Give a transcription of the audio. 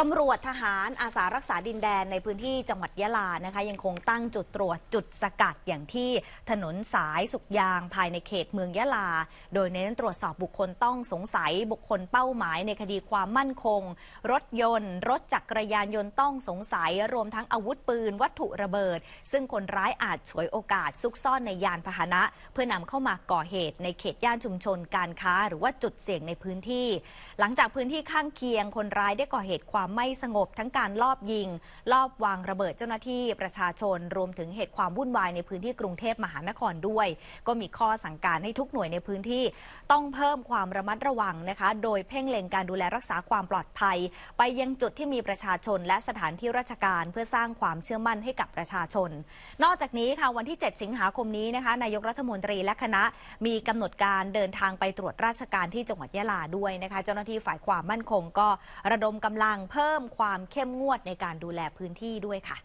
ตำรวจทหารอาสารักษาดินแดนในพื้นที่จังหวัดยะลา นะคะยังคงตั้งจุดตรวจจุดสกัด อย่างที่ถนนสายสุกยาง ภายในเขตเมืองยะลา โดยเน้นตรวจสอบบุคคลต้องสงสัยบุคคลเป้าหมายในคดีความมั่นคง รถยนต์ รถจักรยานยนต์ต้องสงสัยรวมทั้งอาวุธปืนวัตถุระเบิด ซึ่งคนร้ายอาจฉวยโอกาส ซุกซ่อนในยานพาหนะเพื่อนำเข้ามาก่อเหตุในเขตย่านชุมชนการค้าหรือว่าจุดเสี่ยงในพื้นที่ หลังจากพื้นที่ข้างเคียง คนร้ายได้ก่อเหตุความความไม่สงบทั้งการลอบยิงลอบวางระเบิดเจ้าหน้าที่ประชาชน รวมถึงเหตุความวุ่นวายในพื้นที่กรุงเทพมหานครด้วย ก็มีข้อสั่งการให้ทุกหน่วยในพื้นที่ต้องเพิ่มความระมัดระวังนะคะโดยเพ่งเล็งการดูแลรักษาความปลอดภัย ไปยังจุดที่มีประชาชนและสถานที่ราชการเพื่อสร้างความเชื่อมั่นให้กับประชาชน นอกจากนี้ค่ะวันที่ 7 สิงหาคมนี้นะคะนายกรัฐมนตรีและคณะมีกำหนดการเดินทางไปตรวจราชการที่จังหวัดยะลาด้วยนะคะเจ้าหน้าที่ฝ่ายความมั่นคง ก็ระดมกำลังเพิ่มความเข้มงวดในการดูแลพื้นที่ด้วยค่ะ